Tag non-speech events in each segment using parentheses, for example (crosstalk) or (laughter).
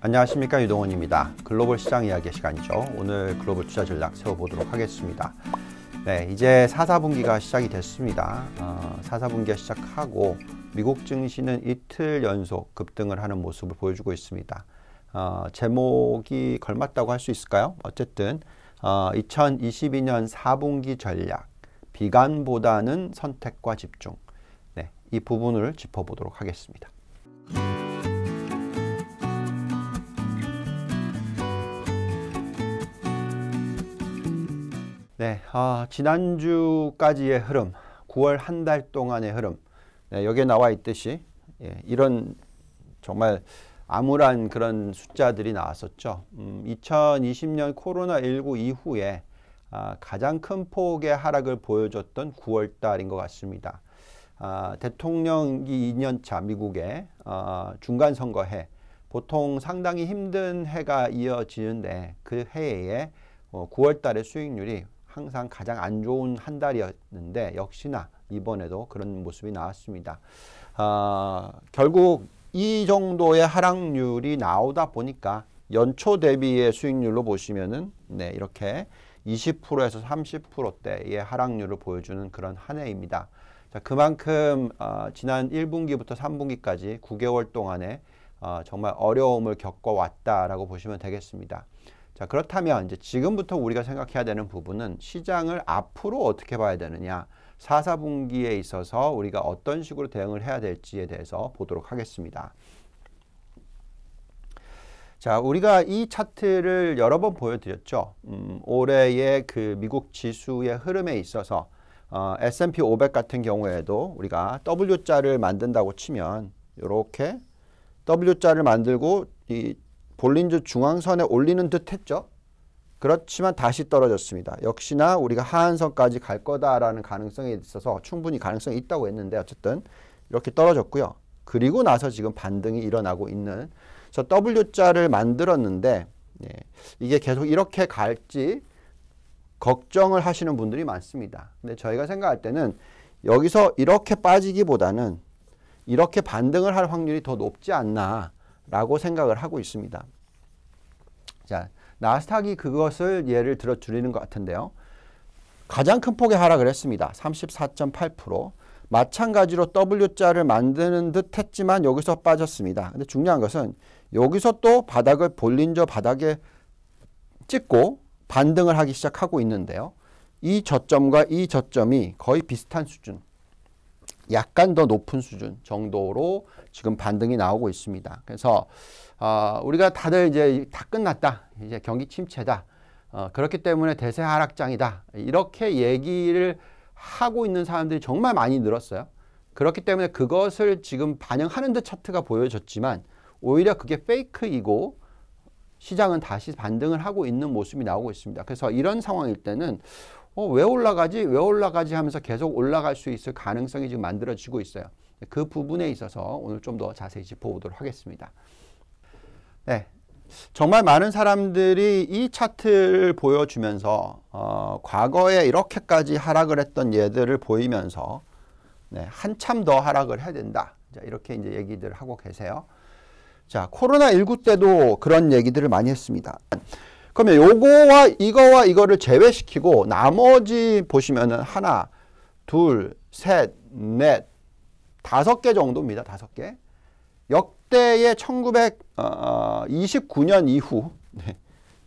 안녕하십니까 유동원입니다. 글로벌 시장 이야기 시간이죠. 오늘 글로벌 투자 전략 세워보도록 하겠습니다. 네, 이제 4, 4분기가 시작이 됐습니다. 4, 어, 4분기가 시작하고 미국 증시는 이틀 연속 급등을 하는 모습을 보여주고 있습니다. 어, 제목이 걸맞다고 할 수 있을까요? 어쨌든 어, 2022년 4분기 전략 비관보다는 선택과 집중 네, 이 부분을 짚어보도록 하겠습니다. 네, 아, 지난주까지의 흐름, 9월 한 달 동안의 흐름, 네, 여기에 나와 있듯이 예, 이런 정말 암울한 그런 숫자들이 나왔었죠. 음, 2020년 코로나19 이후에 아, 가장 큰 폭의 하락을 보여줬던 9월 달인 것 같습니다. 아, 대통령이 2년차 미국의 어, 중간 선거해 보통 상당히 힘든 해가 이어지는데 그 해에 어, 9월 달의 수익률이 항상 가장 안 좋은 한 달이었는데 역시나 이번에도 그런 모습이 나왔습니다. 어, 결국 이 정도의 하락률이 나오다 보니까 연초 대비의 수익률로 보시면은 네, 이렇게 20%에서 30%대의 하락률을 보여주는 그런 한 해입니다. 자, 그만큼 어, 지난 1분기부터 3분기까지 9개월 동안에 어, 정말 어려움을 겪어왔다라고 보시면 되겠습니다. 자, 그렇다면 이제 지금부터 우리가 생각해야 되는 부분은 시장을 앞으로 어떻게 봐야 되느냐. 4, 4분기에 있어서 우리가 어떤 식으로 대응을 해야 될지에 대해서 보도록 하겠습니다. 자, 우리가 이 차트를 여러 번 보여드렸죠. 음, 올해의 그 미국 지수의 흐름에 있어서 어, S&P 500 같은 경우에도 우리가 W자를 만든다고 치면 이렇게 W자를 만들고 이 볼린주 중앙선에 올리는 듯 했죠. 그렇지만 다시 떨어졌습니다. 역시나 우리가 하한선까지 갈 거다라는 가능성이 있어서 충분히 가능성이 있다고 했는데 어쨌든 이렇게 떨어졌고요. 그리고 나서 지금 반등이 일어나고 있는 저 W자를 만들었는데 예, 이게 계속 이렇게 갈지 걱정을 하시는 분들이 많습니다. 근데 저희가 생각할 때는 여기서 이렇게 빠지기보다는 이렇게 반등을 할 확률이 더 높지 않나 라고 생각을 하고 있습니다. 자, 나스닥이 그것을 예를 들어 줄이는 것 같은데요. 가장 큰 폭의 하락을 했습니다. 34.8%. 마찬가지로 W자를 만드는 듯 했지만 여기서 빠졌습니다. 근데 중요한 것은 여기서 또 바닥을 볼린저 바닥에 찍고 반등을 하기 시작하고 있는데요. 이 저점과 이 저점이 거의 비슷한 수준. 약간 더 높은 수준 정도로 지금 반등이 나오고 있습니다. 그래서 어, 우리가 다들 이제 다 끝났다. 이제 경기 침체다. 어, 그렇기 때문에 대세 하락장이다. 이렇게 얘기를 하고 있는 사람들이 정말 많이 늘었어요. 그렇기 때문에 그것을 지금 반영하는 듯 차트가 보여졌지만 오히려 그게 페이크이고 시장은 다시 반등을 하고 있는 모습이 나오고 있습니다. 그래서 이런 상황일 때는 어, 왜 올라가지? 왜 올라가지? 하면서 계속 올라갈 수 있을 가능성이 지금 만들어지고 있어요. 그 부분에 있어서 오늘 좀 더 자세히 짚어보도록 하겠습니다. 네. 정말 많은 사람들이 이 차트를 보여주면서 어, 과거에 이렇게까지 하락을 했던 예들을 보이면서 네, 한참 더 하락을 해야 된다. 자, 이렇게 이제 얘기들 하고 계세요. 자, 코로나19 때도 그런 얘기들을 많이 했습니다. 그러면 요거와 이거와 이거를 제외시키고 나머지 보시면은 하나, 둘, 셋, 넷, 다섯 개 정도입니다. 다섯 개. 역대의 1929년 어, 어, 이후 (laughs) 네,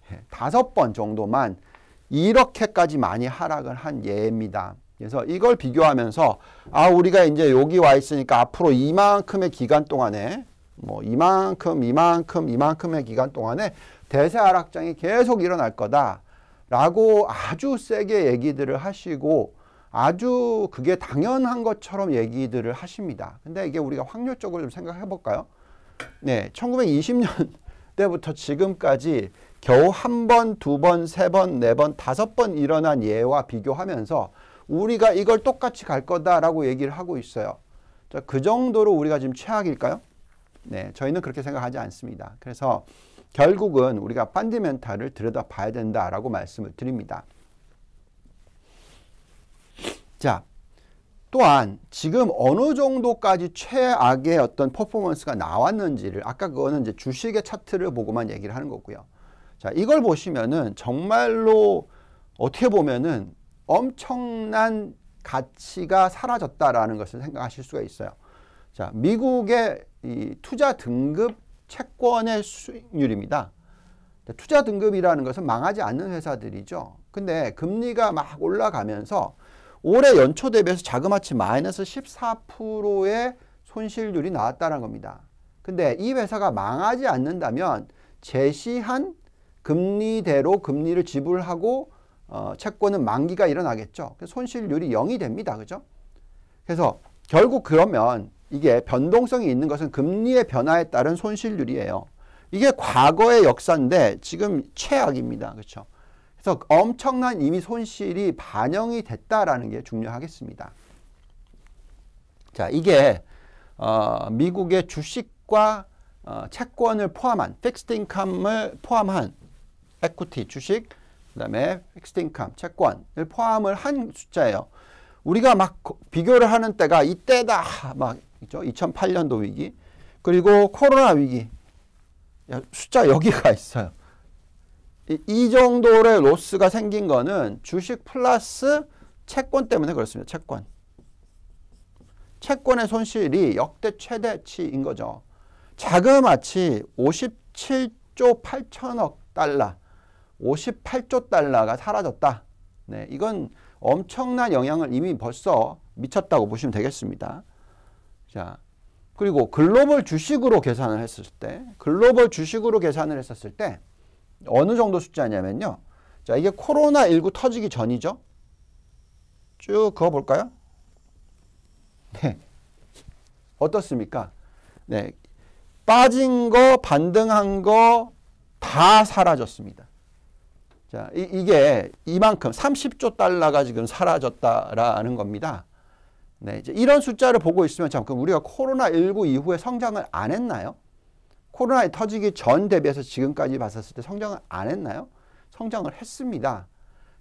네, 다섯 번 정도만 이렇게까지 많이 하락을 한 예입니다. 그래서 이걸 비교하면서 아 우리가 이제 여기 와 있으니까 앞으로 이만큼의 기간 동안에 뭐 이만큼 이만큼 이만큼의 기간 동안에 대세 하락장이 계속 일어날 거다라고 아주 세게 얘기들을 하시고 아주 그게 당연한 것처럼 얘기들을 하십니다. 근데 이게 우리가 확률적으로 좀 생각해 볼까요? 네, 1920년 (laughs) 때부터 지금까지 겨우 한 번, 두 번, 세 번, 네 번, 다섯 번 일어난 예와 비교하면서 우리가 이걸 똑같이 갈 거다라고 얘기를 하고 있어요. 자, 그 정도로 우리가 지금 최악일까요? 네, 저희는 그렇게 생각하지 않습니다. 그래서 결국은 우리가 펀디멘탈을 들여다봐야 된다라고 말씀을 드립니다. 자, 또한 지금 어느 정도까지 최악의 어떤 퍼포먼스가 나왔는지를 아까 그거는 이제 주식의 차트를 보고만 얘기를 하는 거고요. 자, 이걸 보시면은 정말로 어떻게 보면은 엄청난 가치가 사라졌다라는 것을 생각하실 수가 있어요. 자, 미국의 이 투자 등급 채권의 수익률입니다. 투자 등급이라는 것은 망하지 않는 회사들이죠. 근데 금리가 막 올라가면서 올해 연초 대비해서 자그마치 마이너스 14%의 손실률이 나왔다는 겁니다. 근데 이 회사가 망하지 않는다면 제시한 금리대로 금리를 지불하고 어, 채권은 만기가 일어나겠죠. 손실률이 0이 됩니다. 그죠? 그래서 결국 그러면 이게 변동성이 있는 것은 금리의 변화에 따른 손실률이에요. 이게 과거의 역사인데 지금 최악입니다. 그렇죠? 그래서 엄청난 이미 손실이 반영이 됐다라는 게 중요하겠습니다. 자, 이게 어, 미국의 주식과 어, 채권을 포함한 픽스드 인컴을 포함한 에쿠티 주식 그다음에 픽스드 인컴 채권을 포함을 한 숫자예요. 우리가 막 비교를 하는 때가 이때다 막 있죠. 2008년도 위기. 그리고 코로나 위기. 숫자 여기가 있어요. 이 정도의 로스가 생긴 거는 주식 플러스 채권 때문에 그렇습니다. 채권. 채권의 손실이 역대 최대치인 거죠. 자그마치 57조 8천억 달러, 58조 달러가 사라졌다. 네, 이건 엄청난 영향을 이미 벌써 미쳤다고 보시면 되겠습니다. 자, 그리고 글로벌 주식으로 계산을 했을 때, 글로벌 주식으로 계산을 했었을 때, 어느 정도 숫자냐면요. 자, 이게 코로나19 터지기 전이죠. 쭉 그어볼까요? 네. 어떻습니까? 네. 빠진 거, 반등한 거 다 사라졌습니다. 자, 이, 게 이만큼 30조 달러가 지금 사라졌다라는 겁니다. 네, 이제 이런 숫자를 보고 있으면 참그 우리가 코로나19 이후에 성장을 안 했나요? 코로나 터지기 전 대비해서 지금까지 봤었을 때 성장을 안 했나요? 성장을 했습니다.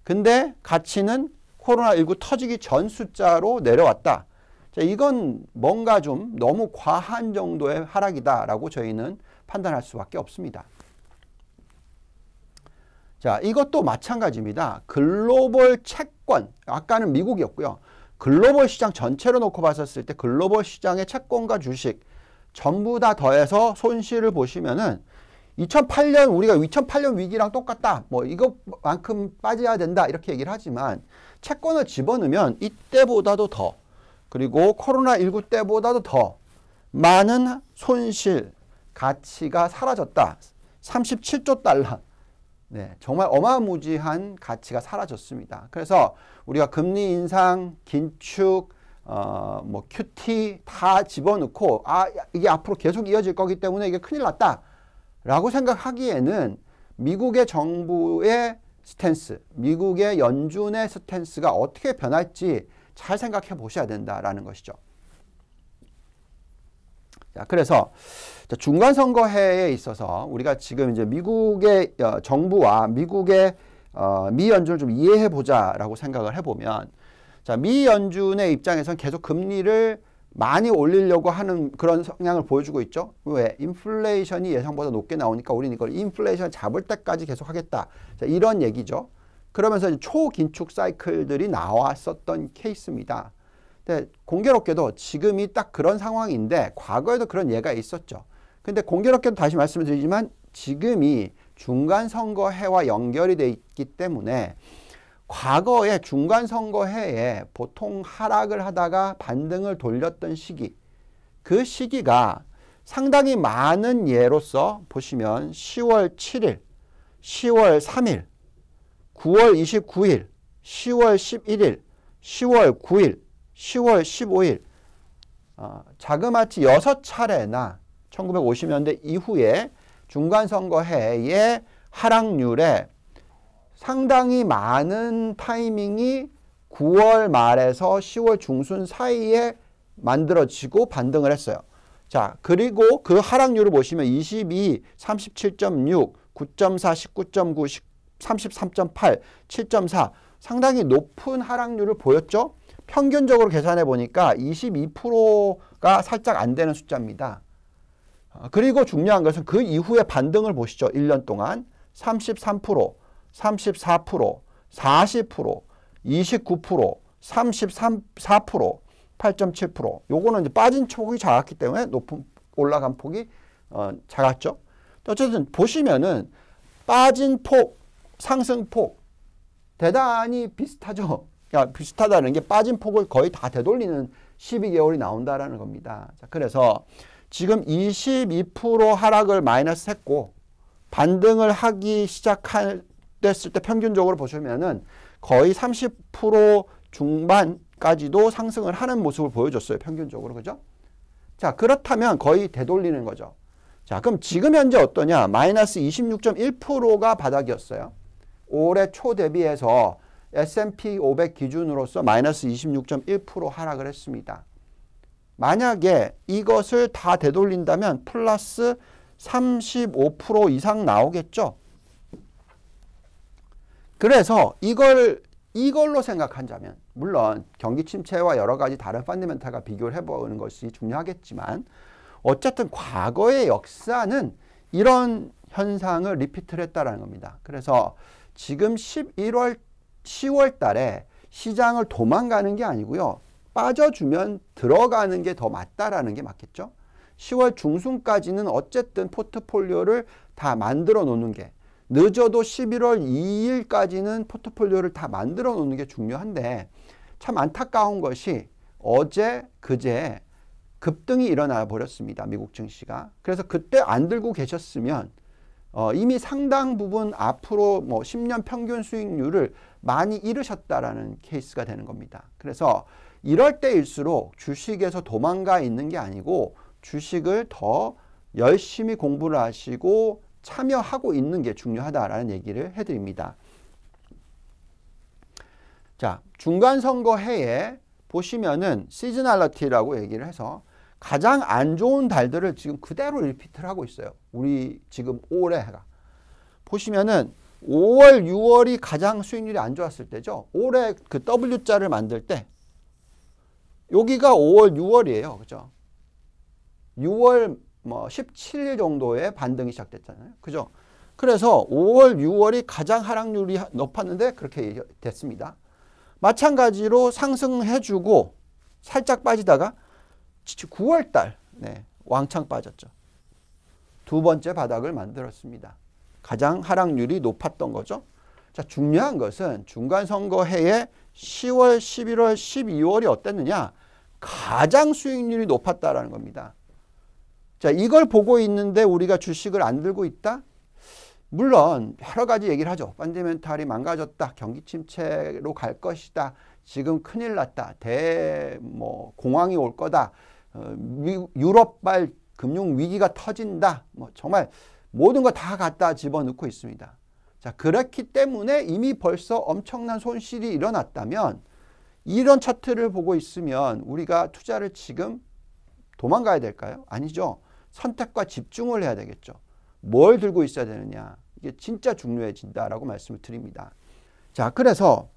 근데 가치는 코로나19 터지기 전 숫자로 내려왔다. 자, 이건 뭔가 좀 너무 과한 정도의 하락이다라고 저희는 판단할 수밖에 없습니다. 자, 이것도 마찬가지입니다. 글로벌 채권, 아까는 미국이었고요. 글로벌 시장 전체로 놓고 봤었을 때 글로벌 시장의 채권과 주식 전부 다 더해서 손실을 보시면은 2008년 우리가 2008년 위기랑 똑같다. 뭐 이것만큼 빠져야 된다. 이렇게 얘기를 하지만 채권을 집어넣으면 이때보다도 더 그리고 코로나19 때보다도 더 많은 손실 가치가 사라졌다. 37조 달러. 네, 정말 어마무지한 가치가 사라졌습니다. 그래서 우리가 금리 인상, 긴축, 어, 뭐 QT 다 집어넣고 아 이게 앞으로 계속 이어질 거기 때문에 이게 큰일 났다라고 생각하기에는 미국의 정부의 스탠스, 미국의 연준의 스탠스가 어떻게 변할지 잘 생각해 보셔야 된다라는 것이죠. 자, 그래서 중간 선거해에 있어서 우리가 지금 이제 미국의 어, 정부와 미국의 어, 미 연준을 좀 이해해 보자라고 생각을 해보면 자, 미 연준의 입장에선 계속 금리를 많이 올리려고 하는 그런 성향을 보여주고 있죠. 왜? 인플레이션이 예상보다 높게 나오니까 우리는 이걸 인플레이션 잡을 때까지 계속 하겠다. 자, 이런 얘기죠. 그러면서 초긴축 사이클들이 나왔었던 케이스입니다. 근데 그러니까 공교롭게도 지금이 딱 그런 상황인데 과거에도 그런 예가 있었죠. 근데 공교롭게도 다시 말씀 드리지만 지금이 중간 선거해와 연결이 돼 있기 때문에 과거의 중간 선거해에 보통 하락을 하다가 반등을 돌렸던 시기 그 시기가 상당히 많은 예로서 보시면 10월 7일, 10월 3일, 9월 29일, 10월 11일, 10월 9일 10월 15일 어, 자그마치 6차례나 1950년대 이후에 중간선거해의 하락률에 상당히 많은 타이밍이 9월 말에서 10월 중순 사이에 만들어지고 반등을 했어요. 자, 그리고 그 하락률을 보시면 22, 37.6, 9.4, 19.9, 33.8, 7.4 상당히 높은 하락률을 보였죠. 평균적으로 계산해 보니까 22%가 살짝 안 되는 숫자입니다. 어, 그리고 중요한 것은 그 이후에 반등을 보시죠. 1년 동안 33%, 34%, 40%, 29%, 33%, 8.7%. 요거는 이제 빠진 폭이 작았기 때문에 높은 올라간 폭이 어, 작았죠. 어쨌든 보시면은 빠진 폭, 상승 폭 대단히 비슷하죠. 그러니까 비슷하다는 게 빠진 폭을 거의 다 되돌리는 12개월이 나온다라는 겁니다. 자, 그래서 지금 22% 하락을 마이너스 했고 반등을 하기 시작했을 때 평균적으로 보시면은 거의 30% 중반까지도 상승을 하는 모습을 보여줬어요. 평균적으로. 그죠? 자, 그렇다면 거의 되돌리는 거죠. 자, 그럼 지금 현재 어떠냐? 마이너스 26.1%가 바닥이었어요. 올해 초 대비해서 S&P 500 기준으로서 마이너스 26.1% 하락을 했습니다. 만약에 이것을 다 되돌린다면 플러스 35% 이상 나오겠죠. 그래서 이걸 이걸로 생각한다면 물론 경기 침체와 여러 가지 다른 펀드멘탈과 비교를 해보는 것이 중요하겠지만 어쨌든 과거의 역사는 이런 현상을 리피트를 했다라는 겁니다. 그래서 지금 11월 10월 달에 시장을 도망가는 게 아니고요. 빠져주면 들어가는 게 더 맞다라는 게 맞겠죠. 10월 중순까지는 어쨌든 포트폴리오를 다 만들어 놓는 게 늦어도 11월 2일까지는 포트폴리오를 다 만들어 놓는 게 중요한데 참 안타까운 것이 어제 그제 급등이 일어나 버렸습니다. 미국 증시가. 그래서 그때 안 들고 계셨으면 어, 이미 상당 부분 앞으로 뭐 10년 평균 수익률을 많이 잃으셨다라는 케이스가 되는 겁니다. 그래서 이럴 때일수록 주식에서 도망가 있는 게 아니고 주식을 더 열심히 공부를 하시고 참여하고 있는 게 중요하다라는 얘기를 해드립니다. 자, 중간선거 해에 보시면은 시즈널러티라고 얘기를 해서 가장 안 좋은 달들을 지금 그대로 리피트를 하고 있어요. 우리 지금 올해 해가. 보시면은 5월, 6월이 가장 수익률이 안 좋았을 때죠. 올해 그 W자를 만들 때 여기가 5월, 6월이에요. 그죠? 6월 뭐 17일 정도에 반등이 시작됐잖아요. 그죠? 그래서 5월, 6월이 가장 하락률이 높았는데 그렇게 됐습니다. 마찬가지로 상승해주고 살짝 빠지다가 9월 달 네, 왕창 빠졌죠. 두 번째 바닥을 만들었습니다. 가장 하락률이 높았던 거죠. 자, 중요한 것은 중간선거해에 10월, 11월, 12월이 어땠느냐? 가장 수익률이 높았다라는 겁니다. 자, 이걸 보고 있는데 우리가 주식을 안 들고 있다? 물론 여러 가지 얘기를 하죠. 펀디멘탈이 망가졌다. 경기 침체로 갈 것이다. 지금 큰일 났다. 대 뭐 공황이 올 거다. 어, 유럽발 금융 위기가 터진다. 뭐 정말 모든 거 다 갖다 집어넣고 있습니다. 자, 그렇기 때문에 이미 벌써 엄청난 손실이 일어났다면 이런 차트를 보고 있으면 우리가 투자를 지금 도망가야 될까요? 아니죠. 선택과 집중을 해야 되겠죠. 뭘 들고 있어야 되느냐. 이게 진짜 중요해진다라고 말씀을 드립니다. 자, 그래서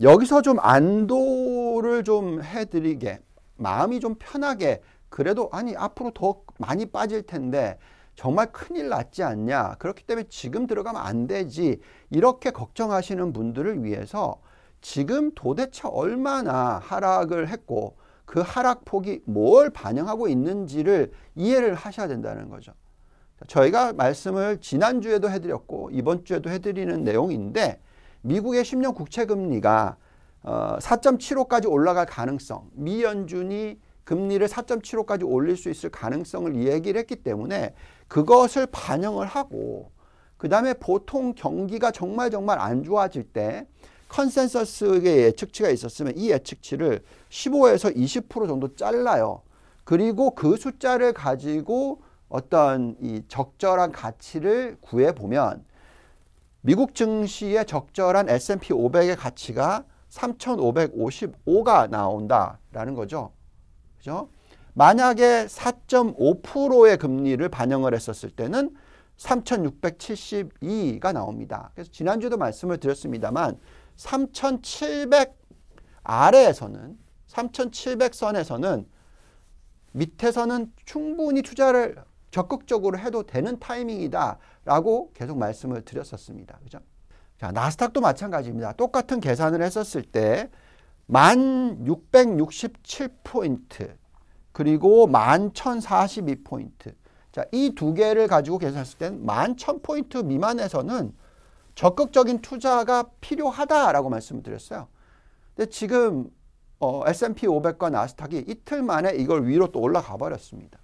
여기서 좀 안도를 좀 해드리게 마음이 좀 편하게 그래도 아니 앞으로 더 많이 빠질 텐데 정말 큰일 났지 않냐 그렇기 때문에 지금 들어가면 안 되지 이렇게 걱정하시는 분들을 위해서 지금 도대체 얼마나 하락을 했고 그 하락폭이 뭘 반영하고 있는지를 이해를 하셔야 된다는 거죠. 저희가 말씀을 지난주에도 해드렸고 이번 주에도 해드리는 내용인데 미국의 10년 국채 금리가 어, 4.75까지 올라갈 가능성, 미연준이 금리를 4.75까지 올릴 수 있을 가능성을 얘기를 했기 때문에 그것을 반영을 하고 그 다음에 보통 경기가 정말 정말 안 좋아질 때 컨센서스의 예측치가 있었으면 이 예측치를 15에서 20% 정도 잘라요. 그리고 그 숫자를 가지고 어떤 이 적절한 가치를 구해보면 미국 증시의 적절한 S&P 500의 가치가 3,555가 나온다라는 거죠. 그죠? 만약에 4.5%의 금리를 반영을 했었을 때는 3,672가 나옵니다. 그래서 지난주도 말씀을 드렸습니다만 3,700 아래에서는 3,700선에서는 밑에서는 충분히 투자를 적극적으로 해도 되는 타이밍이다라고 계속 말씀을 드렸었습니다. 그죠? 자, 나스닥도 마찬가지입니다. 똑같은 계산을 했었을 때 1667포인트 그리고 1 0 4 2포인트 자, 이 두 개를 가지고 계산했을 땐 11,000포인트 미만에서는 적극적인 투자가 필요하다라고 말씀을 드렸어요. 근데 지금 어, S&P 500과 나스닥이 이틀 만에 이걸 위로 또 올라가 버렸습니다.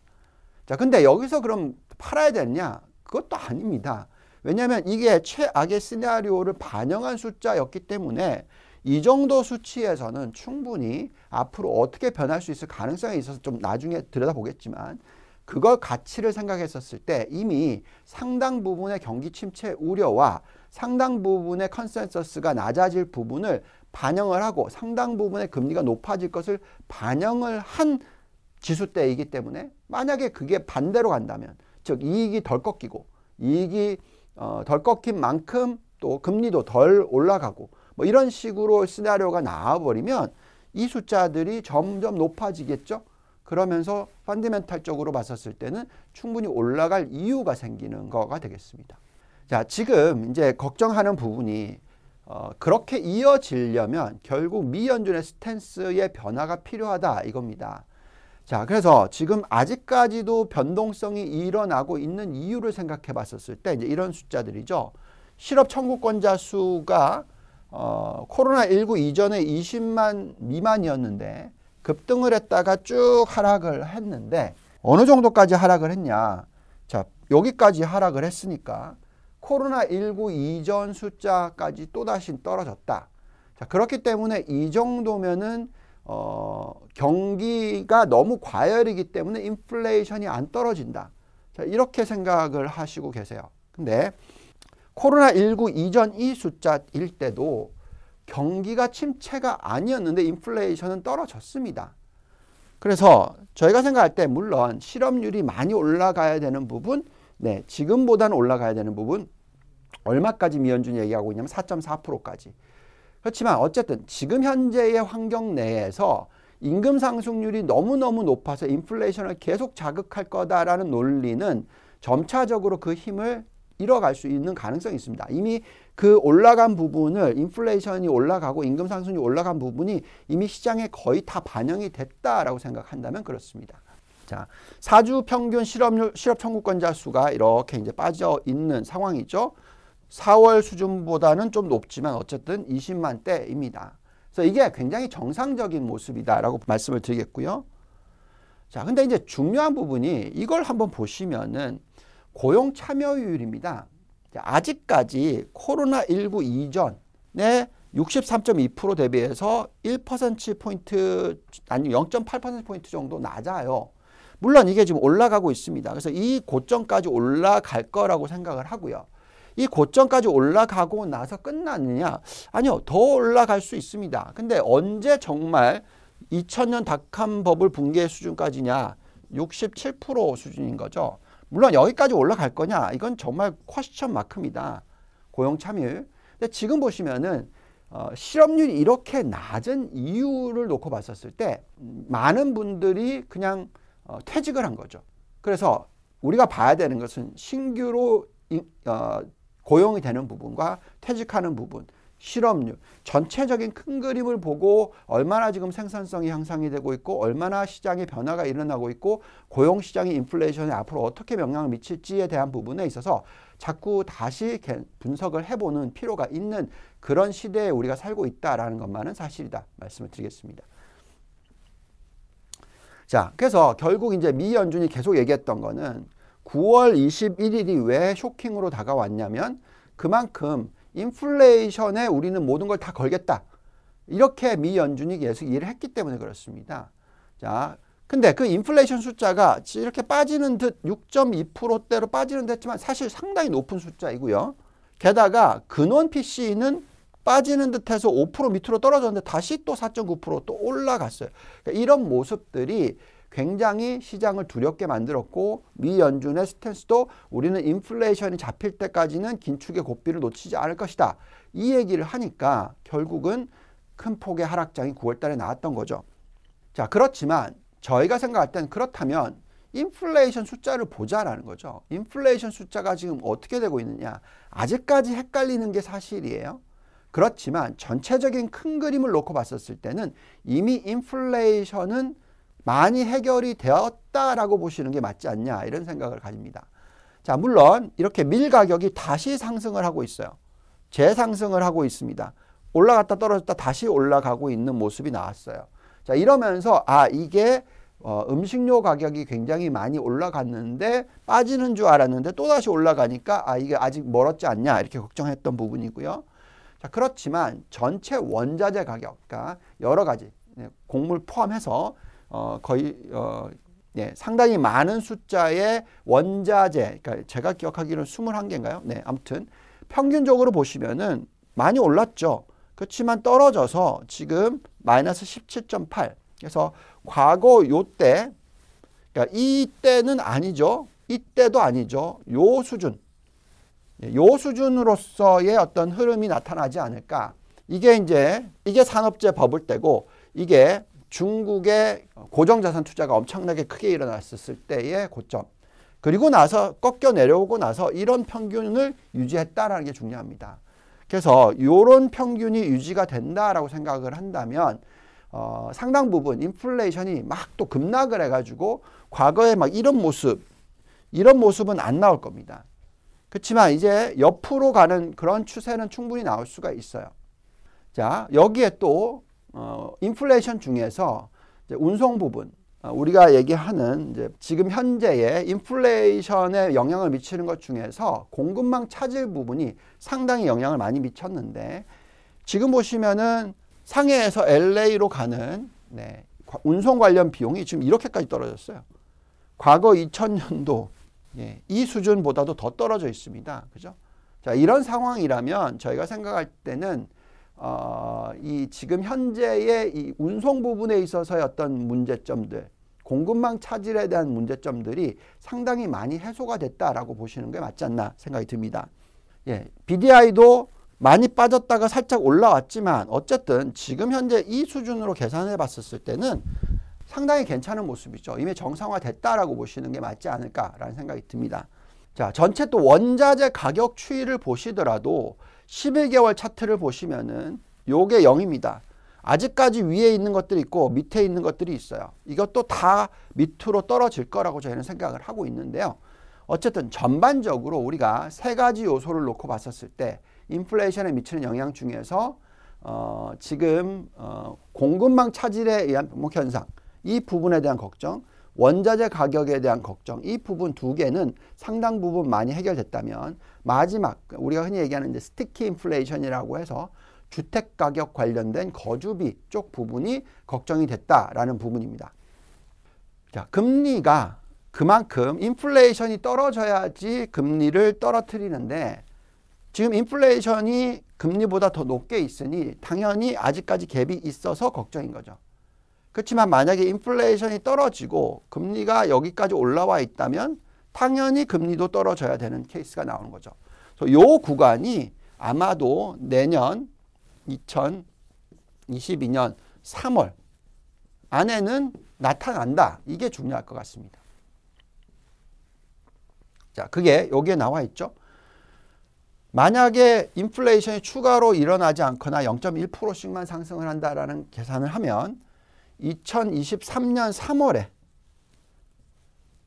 자, 근데 여기서 그럼 팔아야 되냐? 그것도 아닙니다. 왜냐하면 이게 최악의 시나리오를 반영한 숫자였기 때문에 이 정도 수치에서는 충분히 앞으로 어떻게 변할 수 있을 가능성이 있어서 좀 나중에 들여다보겠지만 그걸 가치를 생각했었을 때 이미 상당 부분의 경기 침체 우려와 상당 부분의 컨센서스가 낮아질 부분을 반영을 하고 상당 부분의 금리가 높아질 것을 반영을 한 지수대이기 때문에 만약에 그게 반대로 간다면 즉 이익이 덜 꺾이고 이익이 어, 덜 꺾인 만큼 또 금리도 덜 올라가고 뭐 이런 식으로 시나리오가 나와버리면 이 숫자들이 점점 높아지겠죠. 그러면서 펀드멘탈적으로 봤었을 때는 충분히 올라갈 이유가 생기는 거가 되겠습니다. 자, 지금 이제 걱정하는 부분이 어, 그렇게 이어지려면 결국 미연준의 스탠스의 변화가 필요하다 이겁니다. 자, 그래서 지금 아직까지도 변동성이 일어나고 있는 이유를 생각해 봤었을 때 이제 이런 숫자들이죠. 실업 청구권자 수가 어, 코로나19 이전에 20만 미만이었는데 급등을 했다가 쭉 하락을 했는데 어느 정도까지 하락을 했냐. 자, 여기까지 하락을 했으니까 코로나19 이전 숫자까지 또다시 떨어졌다. 자, 그렇기 때문에 이 정도면은 어, 경기가 너무 과열이기 때문에 인플레이션이 안 떨어진다. 자, 이렇게 생각을 하시고 계세요. 근데 코로나19 이전 이 숫자일 때도 경기가 침체가 아니었는데 인플레이션은 떨어졌습니다. 그래서 저희가 생각할 때 물론 실업률이 많이 올라가야 되는 부분, 네, 지금보다는 올라가야 되는 부분, 얼마까지 미연준이 얘기하고 있냐면 4.4%까지. 그렇지만 어쨌든 지금 현재의 환경 내에서 임금 상승률이 너무너무 높아서 인플레이션을 계속 자극할 거다라는 논리는 점차적으로 그 힘을 잃어갈 수 있는 가능성이 있습니다. 이미 그 올라간 부분을 인플레이션이 올라가고 임금 상승률이 올라간 부분이 이미 시장에 거의 다 반영이 됐다라고 생각한다면 그렇습니다. 자, 4주 평균 실업률 실업 청구권자 수가 이렇게 이제 빠져 있는 상황이죠. 4월 수준보다는 좀 높지만 어쨌든 20만 대입니다. 그래서 이게 굉장히 정상적인 모습이다라고 말씀을 드리겠고요. 자, 근데 이제 중요한 부분이 이걸 한번 보시면은 고용 참여율입니다. 아직까지 코로나19 이전에 63.2% 대비해서 1%포인트, 아니 0.8%포인트 정도 낮아요. 물론 이게 지금 올라가고 있습니다. 그래서 이 고점까지 올라갈 거라고 생각을 하고요. 이 고점까지 올라가고 나서 끝났느냐? 아니요. 더 올라갈 수 있습니다. 근데 언제 정말 2000년 닷컴 버블 붕괴 수준까지냐? 67% 수준인 거죠. 물론 여기까지 올라갈 거냐? 이건 정말 퀘스천 마크입니다. 고용 참여율. 근데 지금 보시면은 어, 실업률이 렇게 낮은 이유를 놓고 봤었을 때 많은 분들이 그냥 어, 퇴직을 한 거죠. 그래서 우리가 봐야 되는 것은 신규로 어, 고용이 되는 부분과 퇴직하는 부분, 실업률 전체적인 큰 그림을 보고 얼마나 지금 생산성이 향상이 되고 있고 얼마나 시장의 변화가 일어나고 있고 고용 시장의 인플레이션에 앞으로 어떻게 영향을 미칠지에 대한 부분에 있어서 자꾸 다시 분석을 해보는 필요가 있는 그런 시대에 우리가 살고 있다라는 것만은 사실이다 말씀을 드리겠습니다. 자, 그래서 결국 이제 미 연준이 계속 얘기했던 거는 9월 21일이 왜 쇼킹으로 다가왔냐면 그만큼 인플레이션에 우리는 모든 걸 다 걸겠다. 이렇게 미 연준이 계속 일을 했기 때문에 그렇습니다. 자, 근데 그 인플레이션 숫자가 이렇게 빠지는 듯 6.2%대로 빠지는 듯지만 사실 상당히 높은 숫자이고요. 게다가 근원 PC는 빠지는 듯해서 5% 밑으로 떨어졌는데 다시 또 4.9%또 올라갔어요. 그러니까 이런 모습들이 굉장히 시장을 두렵게 만들었고 미 연준의 스탠스도 우리는 인플레이션이 잡힐 때까지는 긴축의 고삐를 놓치지 않을 것이다. 이 얘기를 하니까 결국은 큰 폭의 하락장이 9월 달에 나왔던 거죠. 자, 그렇지만 저희가 생각할 때는 그렇다면 인플레이션 숫자를 보자라는 거죠. 인플레이션 숫자가 지금 어떻게 되고 있느냐. 아직까지 헷갈리는 게 사실이에요. 그렇지만 전체적인 큰 그림을 놓고 봤었을 때는 이미 인플레이션은 많이 해결이 되었다라고 보시는 게 맞지 않냐 이런 생각을 가집니다. 자, 물론 이렇게 밀 가격이 다시 상승을 하고 있어요. 재상승을 하고 있습니다. 올라갔다 떨어졌다 다시 올라가고 있는 모습이 나왔어요. 자, 이러면서 아, 이게 어, 음식료 가격이 굉장히 많이 올라갔는데 빠지는 줄 알았는데 또 다시 올라가니까 아, 이게 아직 멀었지 않냐 이렇게 걱정했던 부분이고요. 자, 그렇지만 전체 원자재 가격, 그러니까 여러 가지 예, 곡물 포함해서 어, 거의 어, 예, 상당히 많은 숫자의 원자재, 그러니까 제가 기억하기로는 21개인가요? 네, 아무튼 평균적으로 보시면은 많이 올랐죠. 그렇지만 떨어져서 지금 마이너스 17.8. 그래서 과거 요때, 그러니까 이때는 아니죠. 이때도 아니죠. 요 수준. 네, 요 수준으로서의 어떤 흐름이 나타나지 않을까. 이게 이제, 이게 산업재 버블 때고, 이게 중국의 고정자산 투자가 엄청나게 크게 일어났었을 때의 고점. 그리고 나서 꺾여 내려오고 나서 이런 평균을 유지했다라는 게 중요합니다. 그래서 이런 평균이 유지가 된다라고 생각을 한다면 어, 상당 부분 인플레이션이 막 또 급락을 해가지고 과거에 막 이런 모습, 이런 모습은 안 나올 겁니다. 그렇지만 이제 옆으로 가는 그런 추세는 충분히 나올 수가 있어요. 자, 여기에 또 어, 인플레이션 중에서 이제 운송 부분 어, 우리가 얘기하는 이제 지금 현재의 인플레이션에 영향을 미치는 것 중에서 공급망 차질 부분이 상당히 영향을 많이 미쳤는데 지금 보시면은 상해에서 LA로 가는 네, 운송 관련 비용이 지금 이렇게까지 떨어졌어요. 과거 2000년도 예, 이 수준보다도 더 떨어져 있습니다. 그죠? 자, 이런 상황이라면 저희가 생각할 때는 어, 이 지금 현재의 이 운송 부분에 있어서의 어떤 문제점들, 공급망 차질에 대한 문제점들이 상당히 많이 해소가 됐다라고 보시는 게 맞지 않나 생각이 듭니다. 예, BDI도 많이 빠졌다가 살짝 올라왔지만 어쨌든 지금 현재 이 수준으로 계산해 봤었을 때는 상당히 괜찮은 모습이죠. 이미 정상화 됐다라고 보시는 게 맞지 않을까라는 생각이 듭니다. 자, 전체 또 원자재 가격 추이를 보시더라도 11개월 차트를 보시면은 요게 0입니다. 아직까지 위에 있는 것들이 있고 밑에 있는 것들이 있어요. 이것도 다 밑으로 떨어질 거라고 저희는 생각을 하고 있는데요. 어쨌든 전반적으로 우리가 세 가지 요소를 놓고 봤었을 때 인플레이션에 미치는 영향 중에서 어, 지금 어, 공급망 차질에 의한 병목 현상 이 부분에 대한 걱정 원자재 가격에 대한 걱정 이 부분 두 개는 상당 부분 많이 해결됐다면 마지막 우리가 흔히 얘기하는 이제 스티키 인플레이션이라고 해서 주택 가격 관련된 거주비 쪽 부분이 걱정이 됐다라는 부분입니다. 자, 금리가 그만큼 인플레이션이 떨어져야지 금리를 떨어뜨리는데 지금 인플레이션이 금리보다 더 높게 있으니 당연히 아직까지 갭이 있어서 걱정인 거죠. 그렇지만 만약에 인플레이션이 떨어지고 금리가 여기까지 올라와 있다면 당연히 금리도 떨어져야 되는 케이스가 나오는 거죠. 그래서 요 구간이 아마도 내년 2022년 3월 안에는 나타난다. 이게 중요할 것 같습니다. 자, 그게 여기에 나와 있죠. 만약에 인플레이션이 추가로 일어나지 않거나 0.1%씩만 상승을 한다라는 계산을 하면 2023년 3월에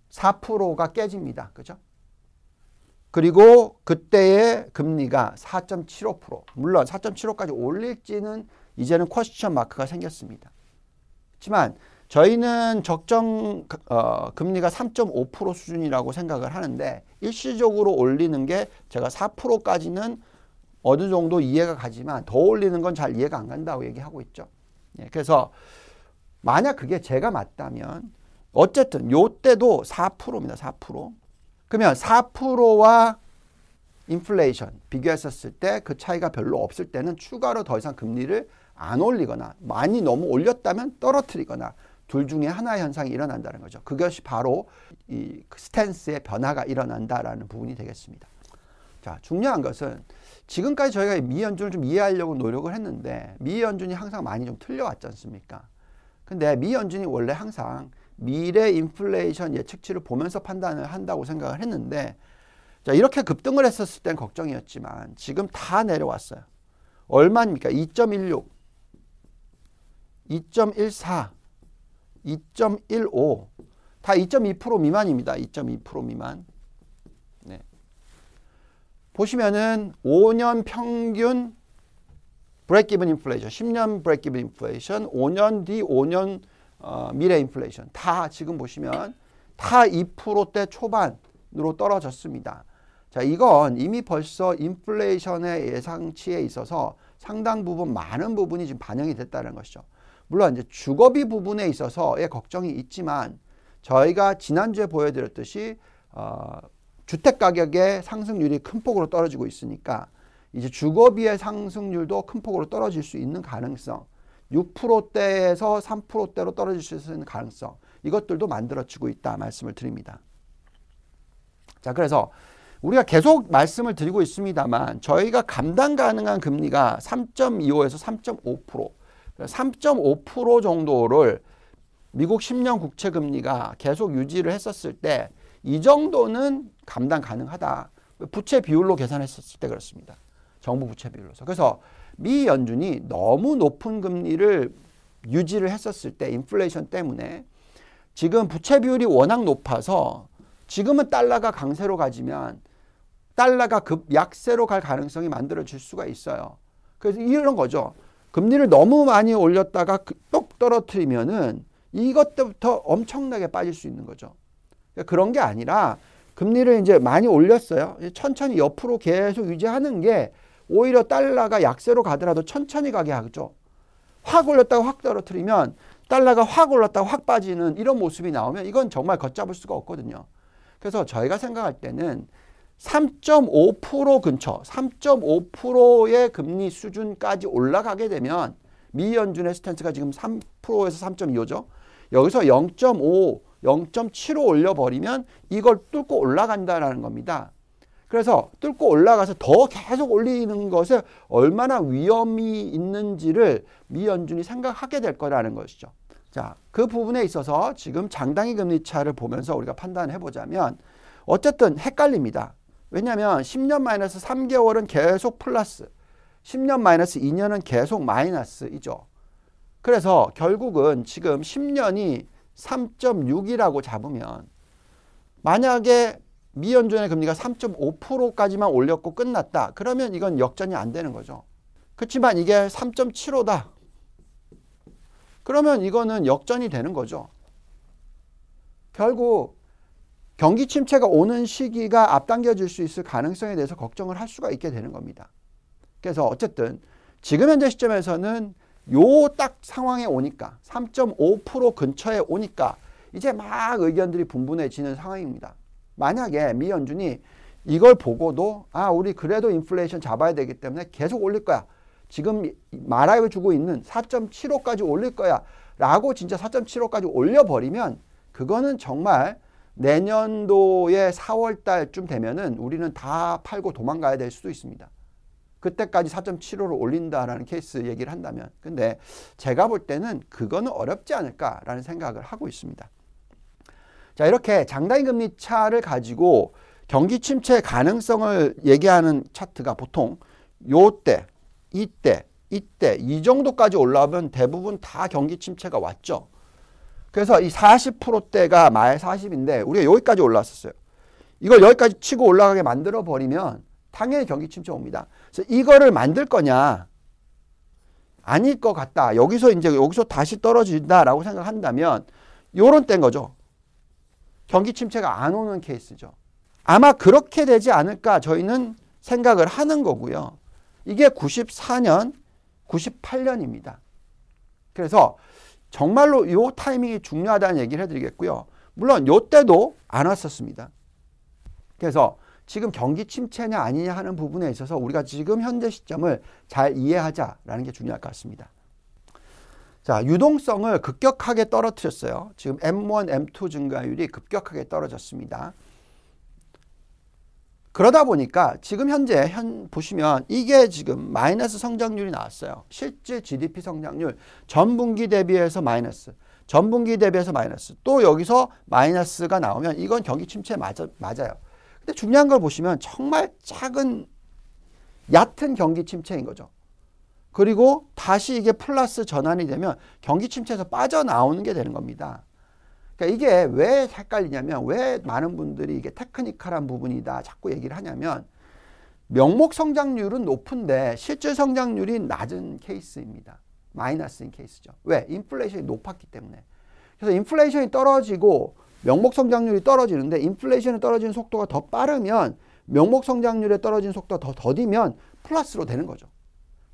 4%가 깨집니다. 그죠? 그리고 그때의 금리가 4.75% 물론 4.75까지 올릴지는 이제는 쿼스천 마크가 생겼습니다. 하지만 저희는 적정 어, 금리가 3.5% 수준이라고 생각을 하는데 일시적으로 올리는 게 제가 4%까지는 어느 정도 이해가 가지만 더 올리는 건 잘 이해가 안 간다고 얘기하고 있죠. 예, 그래서 만약 그게 제가 맞다면 어쨌든 요때도 4%입니다. 4%. 그러면 4%와 인플레이션 비교했었을 때 그 차이가 별로 없을 때는 추가로 더 이상 금리를 안 올리거나 많이 너무 올렸다면 떨어뜨리거나 둘 중에 하나의 현상이 일어난다는 거죠. 그것이 바로 이 그 스탠스의 변화가 일어난다라는 부분이 되겠습니다. 자, 중요한 것은 지금까지 저희가 미연준을 좀 이해하려고 노력을 했는데 미연준이 항상 많이 좀 틀려왔지 않습니까? 근데 미연준이 원래 항상 미래 인플레이션 예측치를 보면서 판단을 한다고 생각을 했는데 자, 이렇게 급등을 했었을 땐 걱정이었지만 지금 다 내려왔어요. 얼마입니까? 2.16, 2.14, 2.15, 다 2.2% 미만입니다. 2.2% 미만. 네. 보시면은 5년 평균 브레이크이븐 인플레이션, 10년 브레이크이븐 인플레이션, 5년 뒤 5년 어, 미래 인플레이션 다 지금 보시면 다 2%대 초반으로 떨어졌습니다. 자, 이건 이미 벌써 인플레이션의 예상치에 있어서 상당 부분 많은 부분이 지금 반영이 됐다는 것이죠. 물론 이제 주거비 부분에 있어서의 걱정이 있지만 저희가 지난주에 보여드렸듯이 어, 주택 가격의 상승률이 큰 폭으로 떨어지고 있으니까 이제 주거비의 상승률도 큰 폭으로 떨어질 수 있는 가능성 6%대에서 3%대로 떨어질 수 있는 가능성 이것들도 만들어지고 있다 말씀을 드립니다. 자 그래서 우리가 계속 말씀을 드리고 있습니다만 저희가 감당 가능한 금리가 3.25에서 3.5% 3.5% 정도를 미국 10년 국채 금리가 계속 유지를 했었을 때 이 정도는 감당 가능하다. 부채 비율로 계산했을때 그렇습니다. 정부 부채 비율로서. 그래서 미 연준이 너무 높은 금리를 유지를 했었을 때 인플레이션 때문에 지금 부채 비율이 워낙 높아서 지금은 달러가 강세로 가지면 달러가 급 약세로 갈 가능성이 만들어질 수가 있어요. 그래서 이런 거죠. 금리를 너무 많이 올렸다가 그 똑 떨어뜨리면은 이것 때부터 엄청나게 빠질 수 있는 거죠. 그러니까 그런게 아니라 금리를 이제 많이 올렸어요. 천천히 옆으로 계속 유지하는 게 오히려 달러가 약세로 가더라도 천천히 가게 하죠. 확 올렸다가 확 떨어뜨리면 달러가 확 올랐다가 확 빠지는 이런 모습이 나오면 이건 정말 걷잡을 수가 없거든요. 그래서 저희가 생각할 때는 3.5% 근처, 3.5%의 금리 수준까지 올라가게 되면 미 연준의 스탠스가 지금 3%에서 3.25죠. 여기서 0.5, 0.75 올려버리면 이걸 뚫고 올라간다라는 겁니다. 그래서 뚫고 올라가서 더 계속 올리는 것에 얼마나 위험이 있는지를 미연준이 생각하게 될 거라는 것이죠. 자, 그 부분에 있어서 지금 장당기 금리 차를 보면서 우리가 판단해 보자면 어쨌든 헷갈립니다. 왜냐하면 10년 마이너스 3개월은 계속 플러스, 10년 마이너스 2년은 계속 마이너스이죠. 그래서 결국은 지금 10년이 3.6이라고 잡으면 만약에 미연준의 금리가 3.5%까지만 올렸고 끝났다. 그러면 이건 역전이 안 되는 거죠. 그렇지만 이게 3.75다. 그러면 이거는 역전이 되는 거죠. 결국 경기 침체가 오는 시기가 앞당겨질 수 있을 가능성에 대해서 걱정을 할 수가 있게 되는 겁니다. 그래서 어쨌든 지금 현재 시점에서는 요 딱 상황에 오니까 3.5% 근처에 오니까 이제 막 의견들이 분분해지는 상황입니다. 만약에 미 연준이 이걸 보고도 아 우리 그래도 인플레이션 잡아야 되기 때문에 계속 올릴 거야. 지금 말해주고 있는 4.75까지 올릴 거야. 라고 진짜 4.75까지 올려버리면 그거는 정말 내년도에 4월 달쯤 되면은 우리는 다 팔고 도망가야 될 수도 있습니다. 그때까지 4.75를 올린다라는 케이스 얘기를 한다면. 근데 제가 볼 때는 그거는 어렵지 않을까라는 생각을 하고 있습니다. 자, 이렇게 장단기 금리 차를 가지고 경기 침체 가능성을 얘기하는 차트가 보통 요 때, 이때, 이때 이 정도까지 올라오면 대부분 다 경기 침체가 왔죠. 그래서 이 40%대가 말 40인데 우리가 여기까지 올라왔었어요. 이걸 여기까지 치고 올라가게 만들어 버리면 당연히 경기 침체 옵니다. 그래서 이거를 만들 거냐? 아닐 것 같다. 여기서 이제 여기서 다시 떨어진다라고 생각한다면 요런 때인 거죠. 경기 침체가 안 오는 케이스죠. 아마 그렇게 되지 않을까 저희는 생각을 하는 거고요. 이게 94년, 98년입니다. 그래서 정말로 요 타이밍이 중요하다는 얘기를 해드리겠고요. 물론 요 때도 안 왔었습니다. 그래서 지금 경기 침체냐 아니냐 하는 부분에 있어서 우리가 지금 현재 시점을 잘 이해하자라는 게 중요할 것 같습니다. 자, 유동성을 급격하게 떨어뜨렸어요. 지금 M1, M2 증가율이 급격하게 떨어졌습니다. 그러다 보니까 지금 현재 현 보시면 이게 지금 마이너스 성장률이 나왔어요. 실제 GDP 성장률 전분기 대비해서 마이너스 전분기 대비해서 마이너스 또 여기서 마이너스가 나오면 이건 경기 침체 맞아, 맞아요. 근데 중요한 걸 보시면 정말 작은 얕은 경기 침체인 거죠. 그리고 다시 이게 플러스 전환이 되면 경기 침체에서 빠져나오는 게 되는 겁니다. 그러니까 이게 왜 헷갈리냐면 왜 많은 분들이 이게 테크니컬한 부분이다 자꾸 얘기를 하냐면 명목 성장률은 높은데 실제 성장률이 낮은 케이스입니다. 마이너스인 케이스죠. 왜? 인플레이션이 높았기 때문에. 그래서 인플레이션이 떨어지고 명목 성장률이 떨어지는데 인플레이션이 떨어지는 속도가 더 빠르면 명목 성장률에 떨어진 속도가 더 더디면 플러스로 되는 거죠.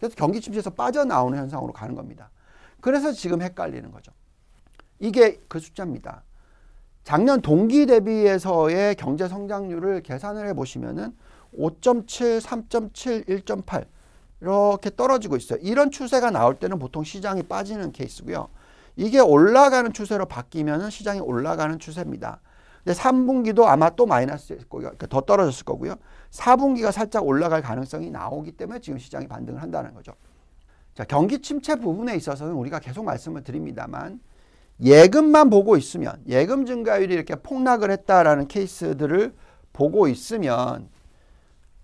그래서 경기 침체에서 빠져나오는 현상으로 가는 겁니다. 그래서 지금 헷갈리는 거죠. 이게 그 숫자입니다. 작년 동기 대비해서의 경제 성장률을 계산을 해보시면은 5.7, 3.7, 1.8 이렇게 떨어지고 있어요. 이런 추세가 나올 때는 보통 시장이 빠지는 케이스고요. 이게 올라가는 추세로 바뀌면 시장이 올라가는 추세입니다. 근데 3분기도 아마 또 마이너스일 거고 그러니까 더 떨어졌을 거고요. 4분기가 살짝 올라갈 가능성이 나오기 때문에 지금 시장이 반등을 한다는 거죠. 자, 경기 침체 부분에 있어서는 우리가 계속 말씀을 드립니다만 예금만 보고 있으면 예금 증가율이 이렇게 폭락을 했다라는 케이스들을 보고 있으면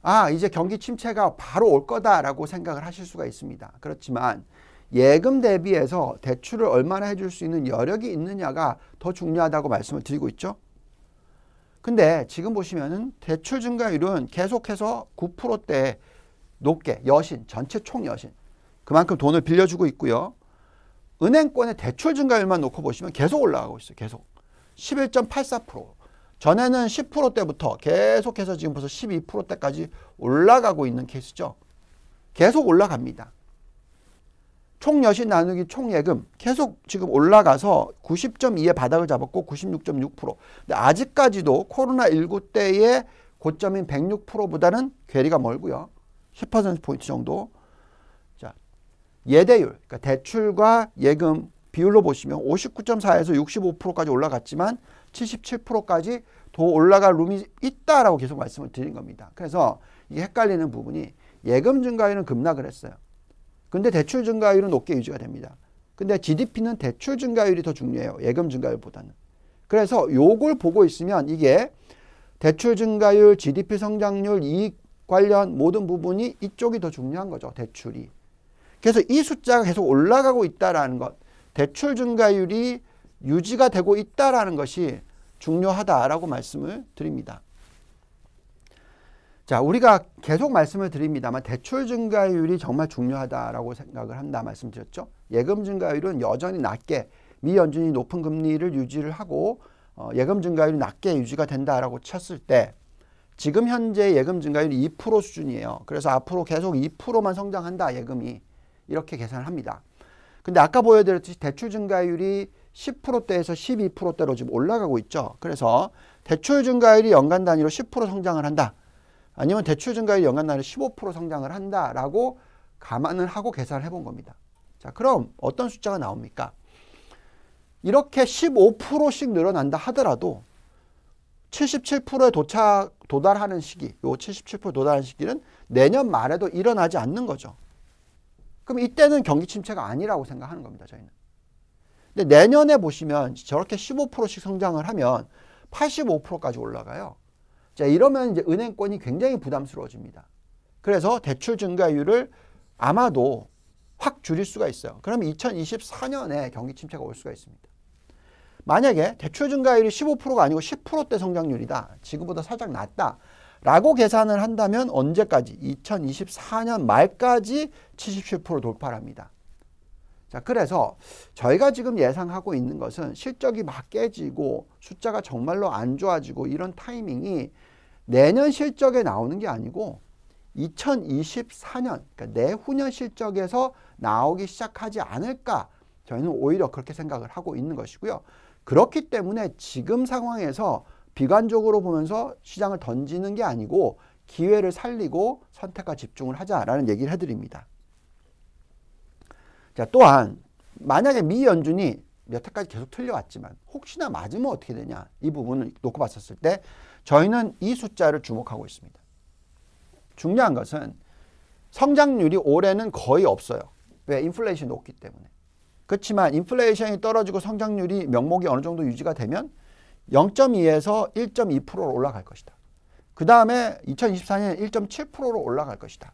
아, 이제 경기 침체가 바로 올 거다라고 생각을 하실 수가 있습니다. 그렇지만 예금 대비해서 대출을 얼마나 해줄 수 있는 여력이 있느냐가 더 중요하다고 말씀을 드리고 있죠. 근데 지금 보시면은 대출 증가율은 계속해서 9%대 높게 여신 전체 총 여신 그만큼 돈을 빌려주고 있고요. 은행권의 대출 증가율만 놓고 보시면 계속 올라가고 있어요. 계속 11.84% 전에는 10%대부터 계속해서 지금 벌써 12%대까지 올라가고 있는 케이스죠. 계속 올라갑니다. 총 여신 나누기 총 예금 계속 지금 올라가서 9 0 2에 바닥을 잡았고 96.6% 근데 아직까지도 코로나19 때의 고점인 106%보다는 괴리가 멀고요. 10%포인트 정도. 자, 예대율, 그러니까 대출과 예금 비율로 보시면 59.4에서 65%까지 올라갔지만 77%까지 더 올라갈 룸이 있다라고 계속 말씀을 드린 겁니다. 그래서 이 헷갈리는 부분이 예금 증가율은 급락을 했어요. 근데 대출 증가율은 높게 유지가 됩니다. 근데 GDP는 대출 증가율이 더 중요해요. 예금 증가율보다는. 그래서 요걸 보고 있으면 이게 대출 증가율, GDP 성장률, 이익 관련 모든 부분이 이쪽이 더 중요한 거죠. 대출이. 그래서 이 숫자가 계속 올라가고 있다라는 것. 대출 증가율이 유지가 되고 있다라는 것이 중요하다라고 말씀을 드립니다. 자, 우리가 계속 말씀을 드립니다만 대출 증가율이 정말 중요하다라고 생각을 한다 말씀드렸죠. 예금 증가율은 여전히 낮게 미 연준이 높은 금리를 유지를 하고 어, 예금 증가율이 낮게 유지가 된다라고 쳤을 때 지금 현재 예금 증가율이 2% 수준이에요. 그래서 앞으로 계속 2%만 성장한다 예금이 이렇게 계산을 합니다. 근데 아까 보여드렸듯이 대출 증가율이 10%대에서 12%대로 지금 올라가고 있죠. 그래서 대출 증가율이 연간 단위로 10% 성장을 한다. 아니면 대출 증가율 연간날을 15% 성장을 한다라고 감안을 하고 계산을 해본 겁니다. 자, 그럼 어떤 숫자가 나옵니까? 이렇게 15%씩 늘어난다 하더라도 77%에 도착, 도달하는 시기, 요 77% 도달하는 시기는 내년 말에도 일어나지 않는 거죠. 그럼 이때는 경기 침체가 아니라고 생각하는 겁니다, 저희는. 근데 내년에 보시면 저렇게 15%씩 성장을 하면 85%까지 올라가요. 자, 이러면 이제 은행권이 굉장히 부담스러워집니다. 그래서 대출 증가율을 아마도 확 줄일 수가 있어요. 그러면 2024년에 경기 침체가 올 수가 있습니다. 만약에 대출 증가율이 15%가 아니고 10%대 성장률이다. 지금보다 살짝 낮다. 라고 계산을 한다면 언제까지? 2024년 말까지 77% 돌파를 합니다. 자, 그래서 저희가 지금 예상하고 있는 것은 실적이 막 깨지고 숫자가 정말로 안 좋아지고 이런 타이밍이 내년 실적에 나오는 게 아니고 2024년, 그러니까 내후년 실적에서 나오기 시작하지 않을까 저희는 오히려 그렇게 생각을 하고 있는 것이고요. 그렇기 때문에 지금 상황에서 비관적으로 보면서 시장을 던지는 게 아니고 기회를 살리고 선택과 집중을 하자라는 얘기를 해드립니다. 자, 또한 만약에 미 연준이 여태까지 계속 틀려왔지만 혹시나 맞으면 어떻게 되냐 이 부분을 놓고 봤었을 때 저희는 이 숫자를 주목하고 있습니다. 중요한 것은 성장률이 올해는 거의 없어요. 왜? 인플레이션이 높기 때문에. 그렇지만 인플레이션이 떨어지고 성장률이 명목이 어느 정도 유지가 되면 0.2에서 1.2%로 올라갈 것이다. 그 다음에 2024년 1.7%로 올라갈 것이다.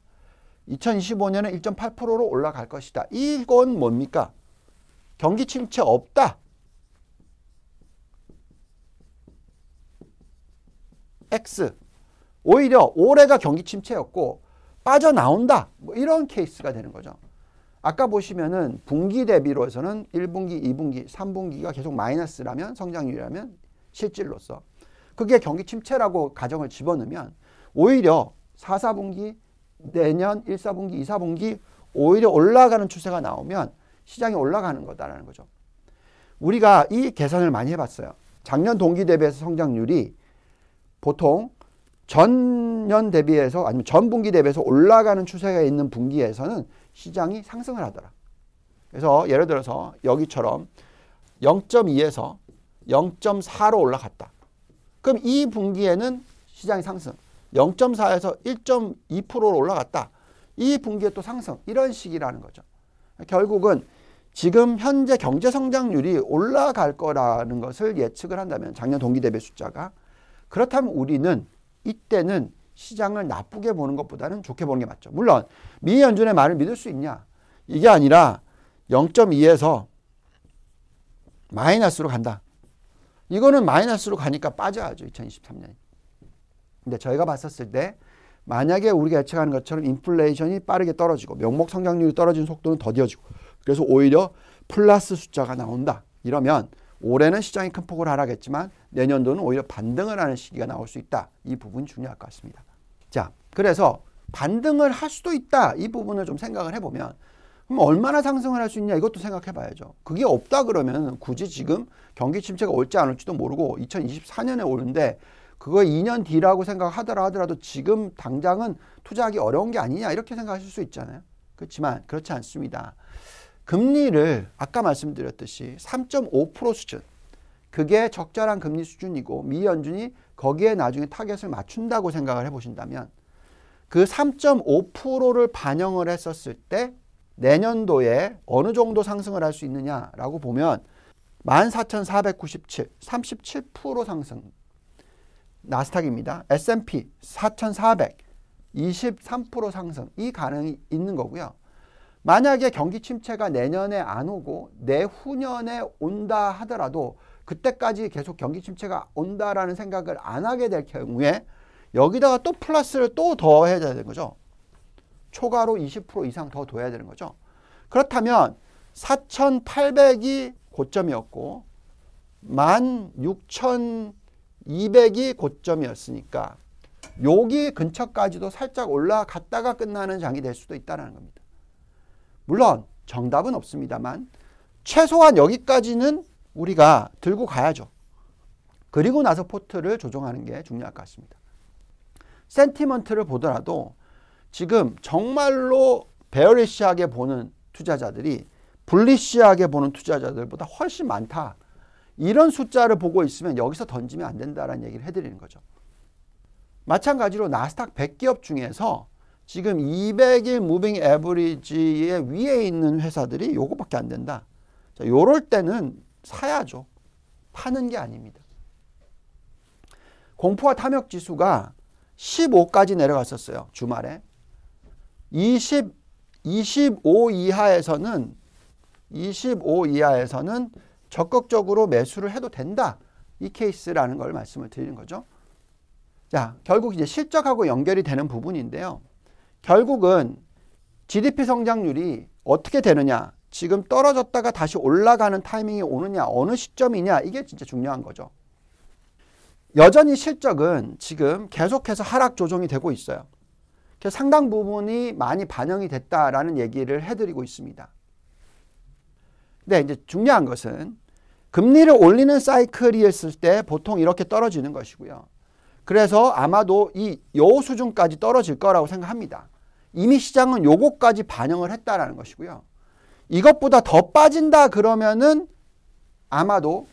2025년에 1.8%로 올라갈 것이다. 이건 뭡니까? 경기 침체 없다. X. 오히려 올해가 경기 침체였고 빠져나온다. 뭐 이런 케이스가 되는 거죠. 아까 보시면은 분기 대비로 해서는 1분기, 2분기, 3분기가 계속 마이너스라면 성장률이라면 실질로서 그게 경기 침체라고 가정을 집어넣으면 오히려 4, 4분기, 내년 1, 4분기, 2, 4분기 오히려 올라가는 추세가 나오면 시장이 올라가는 거다라는 거죠. 우리가 이 계산을 많이 해봤어요. 작년 동기 대비해서 성장률이 보통 전년 대비해서 아니면 전 분기 대비해서 올라가는 추세가 있는 분기에서는 시장이 상승을 하더라. 그래서 예를 들어서 여기처럼 0.2에서 0.4로 올라갔다. 그럼 이 분기에는 시장이 상승. 0.4에서 1.2%로 올라갔다. 이 분기에 또 상승. 이런 식이라는 거죠. 결국은 지금 현재 경제 성장률이 올라갈 거라는 것을 예측을 한다면 작년 동기 대비 숫자가 그렇다면 우리는 이때는 시장을 나쁘게 보는 것보다는 좋게 보는 게 맞죠. 물론 미 연준의 말을 믿을 수 있냐? 이게 아니라 0.2에서 마이너스로 간다. 이거는 마이너스로 가니까 빠져야죠. 2023년. 근데 저희가 봤었을 때 만약에 우리가 예측하는 것처럼 인플레이션이 빠르게 떨어지고 명목 성장률이 떨어지는 속도는 더뎌지고 그래서 오히려 플러스 숫자가 나온다. 이러면 올해는 시장이 큰 폭으로 하락했지만 내년도는 오히려 반등을 하는 시기가 나올 수 있다. 이 부분이 중요할 것 같습니다. 자, 그래서 반등을 할 수도 있다. 이 부분을 좀 생각을 해보면 그럼 얼마나 상승을 할 수 있냐 이것도 생각해 봐야죠. 그게 없다 그러면 굳이 지금 경기 침체가 올지 안 올지도 모르고 2024년에 오는데 그거 2년 뒤라고 생각하더라 하더라도 지금 당장은 투자하기 어려운 게 아니냐 이렇게 생각하실 수 있잖아요. 그렇지만 그렇지 않습니다. 금리를 아까 말씀드렸듯이 3.5% 수준 그게 적절한 금리 수준이고 미 연준이 거기에 나중에 타겟을 맞춘다고 생각을 해보신다면 그 3.5%를 반영을 했었을 때 내년도에 어느 정도 상승을 할 수 있느냐라고 보면 14,497, 37% 상승. 나스닥입니다. S&P 4,400, 23% 상승. 이 가능이 있는 거고요. 만약에 경기 침체가 내년에 안 오고 내후년에 온다 하더라도 그때까지 계속 경기 침체가 온다라는 생각을 안 하게 될 경우에 여기다가 또 플러스를 또 더해야 되는 거죠. 초과로 20% 이상 더 둬야 되는 거죠. 그렇다면 4,800이 고점이었고 16,200이 고점이었으니까 여기 근처까지도 살짝 올라갔다가 끝나는 장이 될 수도 있다는 겁니다. 물론 정답은 없습니다만 최소한 여기까지는 우리가 들고 가야죠. 그리고 나서 포트를 조정하는 게 중요할 것 같습니다. 센티먼트를 보더라도 지금 정말로 베어리시하게 보는 투자자들이 불리시하게 보는 투자자들보다 훨씬 많다. 이런 숫자를 보고 있으면 여기서 던지면 안 된다라는 얘기를 해드리는 거죠. 마찬가지로 나스닥 100기업 중에서 지금 200일 무빙 에버리지의 위에 있는 회사들이 요거밖에 안 된다. 자, 요럴 때는 사야죠. 파는 게 아닙니다. 공포와 탐욕 지수가 15까지 내려갔었어요. 주말에. 20, 25 이하에서는 25 이하에서는 적극적으로 매수를 해도 된다. 이 케이스라는 걸 말씀을 드리는 거죠. 자, 결국 이제 실적하고 연결이 되는 부분인데요. 결국은 GDP 성장률이 어떻게 되느냐 지금 떨어졌다가 다시 올라가는 타이밍이 오느냐 어느 시점이냐 이게 진짜 중요한 거죠. 여전히 실적은 지금 계속해서 하락 조정이 되고 있어요. 그래서 상당 부분이 많이 반영이 됐다라는 얘기를 해드리고 있습니다. 근데 이제 중요한 것은 금리를 올리는 사이클이었을 때 보통 이렇게 떨어지는 것이고요. 그래서 아마도 이 요 수준까지 떨어질 거라고 생각합니다. 이미 시장은 요거까지 반영을 했다라는 것이고요. 이것보다 더 빠진다 그러면은 아마도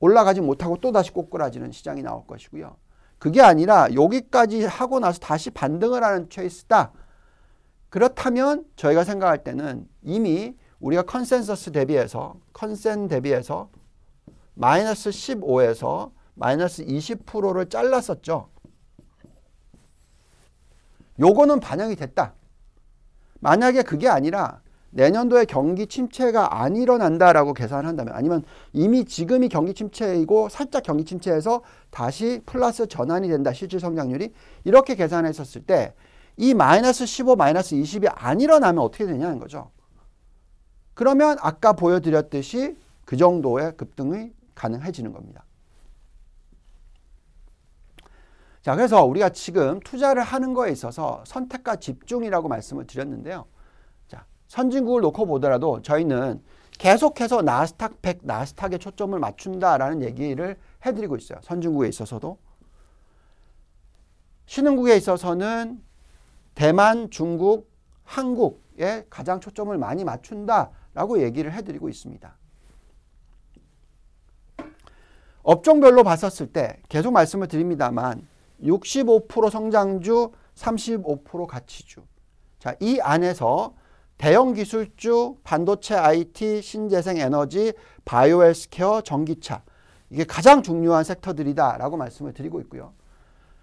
올라가지 못하고 또 다시 꼬꾸라지는 시장이 나올 것이고요. 그게 아니라 여기까지 하고 나서 다시 반등을 하는 케이스다. 그렇다면 저희가 생각할 때는 이미 우리가 컨센서스 대비해서 컨센 대비해서 마이너스 15에서 마이너스 20%를 잘랐었죠. 요거는 반영이 됐다. 만약에 그게 아니라 내년도에 경기 침체가 안 일어난다라고 계산한다면 을 아니면 이미 지금이 경기 침체이고 살짝 경기 침체에서 다시 플러스 전환이 된다 실질 성장률이 이렇게 계산했었을 때 이 마이너스 15 마이너스 20이 안 일어나면 어떻게 되냐는 거죠. 그러면 아까 보여드렸듯이 그 정도의 급등이 가능해지는 겁니다. 자, 그래서 우리가 지금 투자를 하는 거에 있어서 선택과 집중이라고 말씀을 드렸는데요. 자, 선진국을 놓고 보더라도 저희는 계속해서 나스닥 100, 나스닥에 초점을 맞춘다라는 얘기를 해드리고 있어요. 선진국에 있어서도. 신흥국에 있어서는 대만, 중국, 한국에 가장 초점을 많이 맞춘다라고 얘기를 해드리고 있습니다. 업종별로 봤었을 때 계속 말씀을 드립니다만 65% 성장주, 35% 가치주. 자, 이 안에서 대형 기술주, 반도체 IT, 신재생 에너지, 바이오 헬스케어, 전기차. 이게 가장 중요한 섹터들이다라고 말씀을 드리고 있고요.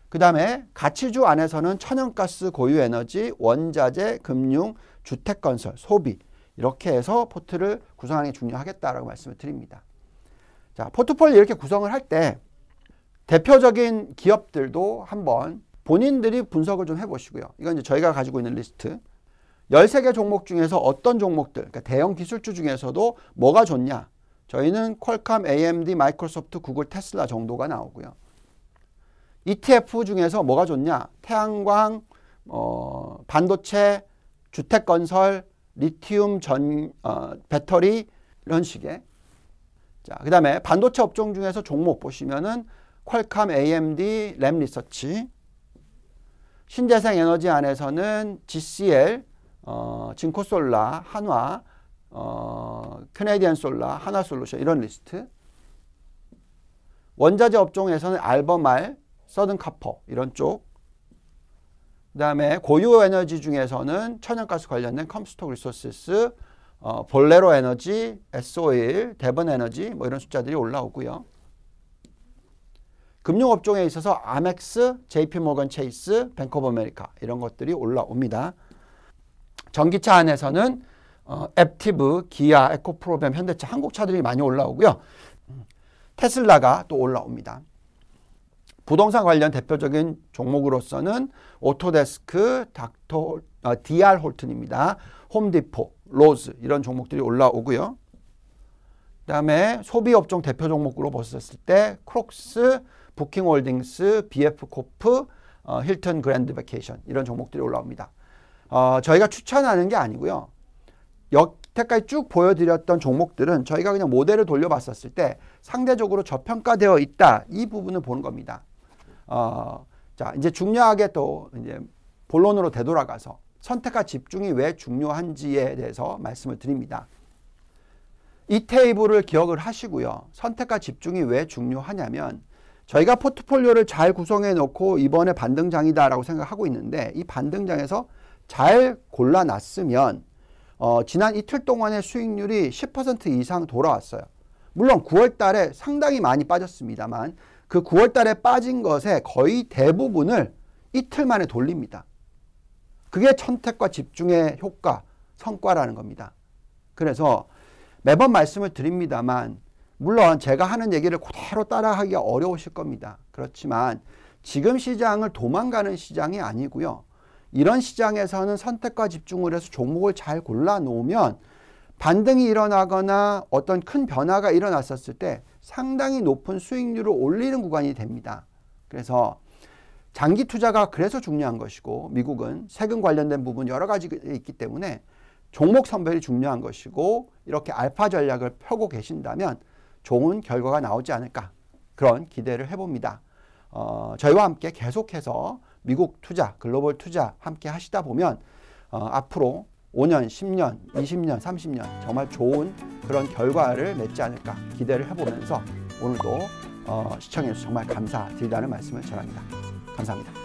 그 다음에 가치주 안에서는 천연가스, 고유에너지, 원자재, 금융, 주택건설, 소비 이렇게 해서 포트를 구성하는 게 중요하겠다라고 말씀을 드립니다. 자, 포트폴리오 이렇게 구성을 할때 대표적인 기업들도 한번 본인들이 분석을 좀 해보시고요. 이건 이제 저희가 가지고 있는 리스트. 13개 종목 중에서 어떤 종목들, 그러니까 대형 기술주 중에서도 뭐가 좋냐. 저희는 퀄컴, AMD, 마이크로소프트, 구글, 테슬라 정도가 나오고요. ETF 중에서 뭐가 좋냐. 태양광, 어, 반도체, 주택건설, 리튬 전, 어, 배터리 이런 식의. 자, 그 다음에 반도체 업종 중에서 종목 보시면은 퀄컴 AMD 램 리서치 신재생 에너지 안에서는 GCL, 어, 진코솔라, 한화, 어, 캐네디안 솔라, 한화 솔루션 이런 리스트 원자재 업종에서는 알버말, 서든 카퍼 이런 쪽 그다음에 고유 에너지 중에서는 천연가스 관련된 컴스톡 리소시스, 어, 볼레로 에너지, S 오일, 대번 에너지 뭐 이런 숫자들이 올라오고요. 금융업종에 있어서 아멕스, JP모건 체이스, 뱅크 오브 메리카 이런 것들이 올라옵니다. 전기차 안에서는 어, 앱티브, 기아, 에코프로뱀, 현대차, 한국차들이 많이 올라오고요. 테슬라가 또 올라옵니다. 부동산 관련 대표적인 종목으로서는 오토데스크, 닥터, 어, DR 홀튼입니다. 홈디포, 로즈 이런 종목들이 올라오고요. 그다음에 소비업종 대표 종목으로 봤었을 때 크록스, 부킹홀딩스, BF코프, 어, 힐튼 그랜드 베케이션 이런 종목들이 올라옵니다. 어, 저희가 추천하는 게 아니고요. 여태까지 쭉 보여드렸던 종목들은 저희가 그냥 모델을 돌려봤었을 때 상대적으로 저평가되어 있다 이 부분을 보는 겁니다. 어, 자 이제 중요하게 또 이제 본론으로 되돌아가서 선택과 집중이 왜 중요한지에 대해서 말씀을 드립니다. 이 테이블을 기억을 하시고요. 선택과 집중이 왜 중요하냐면 저희가 포트폴리오를 잘 구성해 놓고 이번에 반등장이다라고 생각하고 있는데 이 반등장에서 잘 골라놨으면 어, 지난 이틀 동안의 수익률이 10% 이상 돌아왔어요. 물론 9월 달에 상당히 많이 빠졌습니다만 그 9월 달에 빠진 것에 거의 대부분을 이틀 만에 돌립니다. 그게 선택과 집중의 효과, 성과라는 겁니다. 그래서 매번 말씀을 드립니다만 물론 제가 하는 얘기를 그대로 따라하기 어려우실 겁니다. 그렇지만 지금 시장을 도망가는 시장이 아니고요. 이런 시장에서는 선택과 집중을 해서 종목을 잘 골라 놓으면 반등이 일어나거나 어떤 큰 변화가 일어났었을 때 상당히 높은 수익률을 올리는 구간이 됩니다. 그래서 장기 투자가 그래서 중요한 것이고 미국은 세금 관련된 부분 여러 가지가 있기 때문에 종목 선별이 중요한 것이고 이렇게 알파 전략을 펴고 계신다면 좋은 결과가 나오지 않을까 그런 기대를 해봅니다. 어, 저희와 함께 계속해서 미국 투자, 글로벌 투자 함께 하시다 보면 어, 앞으로 5년, 10년, 20년, 30년 정말 좋은 그런 결과를 맺지 않을까 기대를 해보면서 오늘도 어, 시청해주셔서 정말 감사드리다는 말씀을 전합니다. 감사합니다.